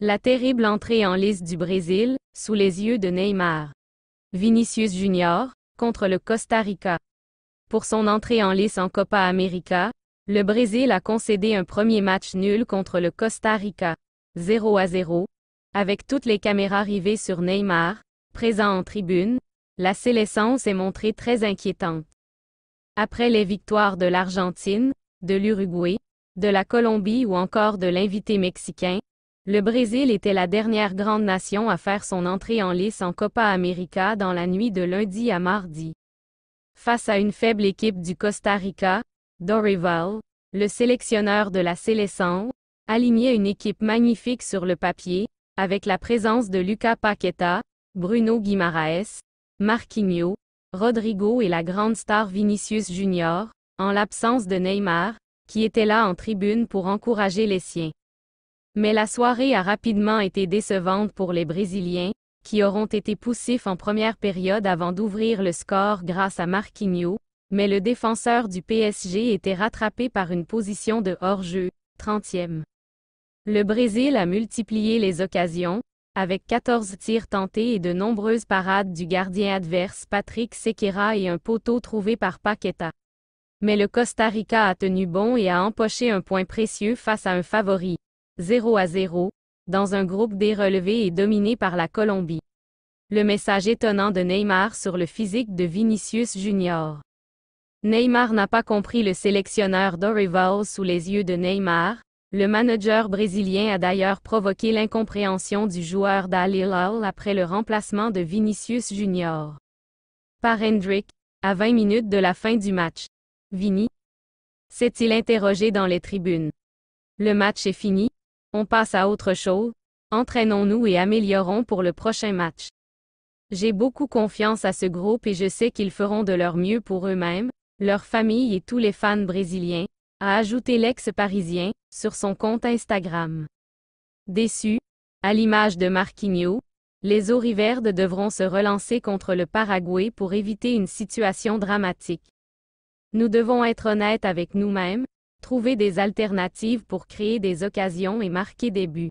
La terrible entrée en lice du Brésil, sous les yeux de Neymar. Vinicius Junior, contre le Costa Rica. Pour son entrée en lice en Copa América, le Brésil a concédé un premier match nul contre le Costa Rica, 0 à 0, avec toutes les caméras rivées sur Neymar, présent en tribune, la sélescence est montrée très inquiétante. Après les victoires de l'Argentine, de l'Uruguay, de la Colombie ou encore de l'invité mexicain, le Brésil était la dernière grande nation à faire son entrée en lice en Copa América dans la nuit de lundi à mardi. Face à une faible équipe du Costa Rica, Dorival, le sélectionneur de la Célestin, alignait une équipe magnifique sur le papier, avec la présence de Luca Paqueta, Bruno Guimaraes, Marquinhos, Rodrigo et la grande star Vinicius Junior, en l'absence de Neymar, qui était là en tribune pour encourager les siens. Mais la soirée a rapidement été décevante pour les Brésiliens, qui auront été poussifs en première période avant d'ouvrir le score grâce à Marquinhos, mais le défenseur du PSG était rattrapé par une position de hors-jeu, 30e. Le Brésil a multiplié les occasions, avec 14 tirs tentés et de nombreuses parades du gardien adverse Patrick Sequeira et un poteau trouvé par Paqueta. Mais le Costa Rica a tenu bon et a empoché un point précieux face à un favori. 0 à 0, dans un groupe dérelevé et dominé par la Colombie. Le message étonnant de Neymar sur le physique de Vinicius Junior. Neymar n'a pas compris le sélectionneur Dorival sous les yeux de Neymar. Le manager brésilien a d'ailleurs provoqué l'incompréhension du joueur d'Al après le remplacement de Vinicius Junior. Par Hendrick, à 20 minutes de la fin du match. Vini s'est-il interrogé dans les tribunes. Le match est fini, on passe à autre chose, entraînons-nous et améliorons pour le prochain match. J'ai beaucoup confiance à ce groupe et je sais qu'ils feront de leur mieux pour eux-mêmes, leur famille et tous les fans brésiliens, a ajouté l'ex-parisien, sur son compte Instagram. Déçus, à l'image de Marquinhos, les eaux devront se relancer contre le Paraguay pour éviter une situation dramatique. Nous devons être honnêtes avec nous-mêmes, trouver des alternatives pour créer des occasions et marquer des buts.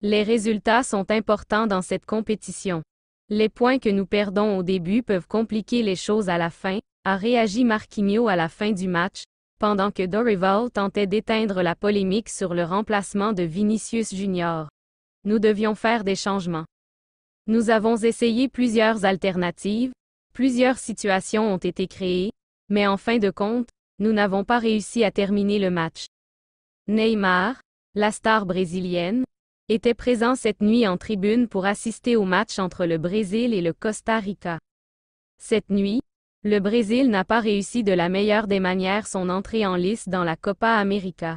Les résultats sont importants dans cette compétition. Les points que nous perdons au début peuvent compliquer les choses à la fin, a réagi Marquinhos à la fin du match, pendant que Dorival tentait d'éteindre la polémique sur le remplacement de Vinicius Junior. Nous devions faire des changements. Nous avons essayé plusieurs alternatives, plusieurs situations ont été créées, mais en fin de compte, nous n'avons pas réussi à terminer le match. Neymar, la star brésilienne, était présent cette nuit en tribune pour assister au match entre le Brésil et le Costa Rica. Cette nuit, le Brésil n'a pas réussi de la meilleure des manières son entrée en lice dans la Copa América.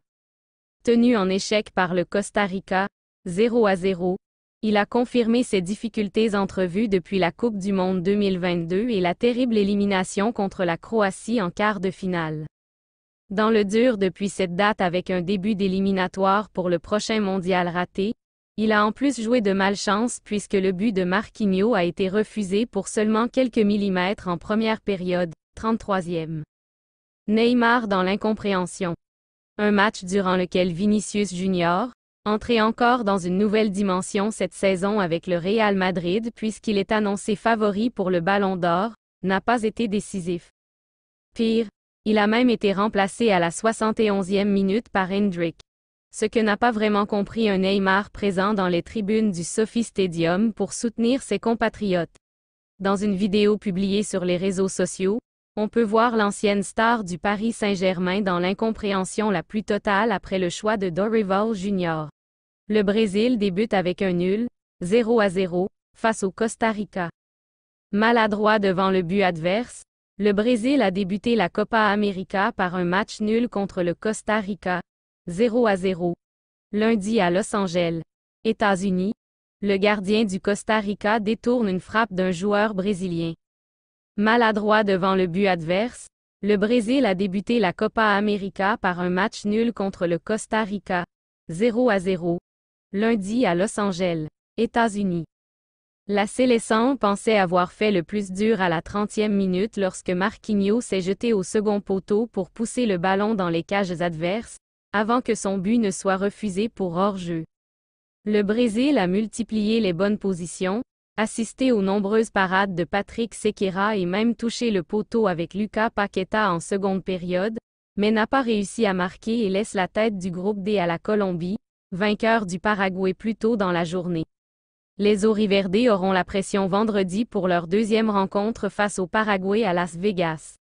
Tenu en échec par le Costa Rica, 0 à 0, il a confirmé ses difficultés entrevues depuis la Coupe du Monde 2022 et la terrible élimination contre la Croatie en quart de finale dans le dur depuis cette date avec un début d'éliminatoire pour le prochain mondial raté, il a en plus joué de malchance puisque le but de Marquinhos a été refusé pour seulement quelques millimètres en première période, 33e. Neymar dans l'incompréhension. Un match durant lequel Vinicius Junior, entré encore dans une nouvelle dimension cette saison avec le Real Madrid puisqu'il est annoncé favori pour le Ballon d'Or, n'a pas été décisif. Pire, il a même été remplacé à la 71e minute par Hendrick. Ce que n'a pas vraiment compris un Neymar présent dans les tribunes du Sophie Stadium pour soutenir ses compatriotes. Dans une vidéo publiée sur les réseaux sociaux, on peut voir l'ancienne star du Paris Saint-Germain dans l'incompréhension la plus totale après le choix de Dorival Jr. Le Brésil débute avec un nul, 0 à 0, face au Costa Rica. Maladroit devant le but adverse, le Brésil a débuté la Copa América par un match nul contre le Costa Rica, 0 à 0. Lundi à Los Angeles, États-Unis, le gardien du Costa Rica détourne une frappe d'un joueur brésilien. Maladroit devant le but adverse, le Brésil a débuté la Copa América par un match nul contre le Costa Rica, 0 à 0. Lundi à Los Angeles, États-Unis. La Célessan pensait avoir fait le plus dur à la 30e minute lorsque Marquinhos s'est jeté au second poteau pour pousser le ballon dans les cages adverses, avant que son but ne soit refusé pour hors-jeu. Le Brésil a multiplié les bonnes positions, assisté aux nombreuses parades de Patrick Sequeira et même touché le poteau avec Lucas Paqueta en seconde période, mais n'a pas réussi à marquer et laisse la tête du groupe D à la Colombie, vainqueur du Paraguay plus tôt dans la journée. Les eaux auront la pression vendredi pour leur deuxième rencontre face au Paraguay à Las Vegas.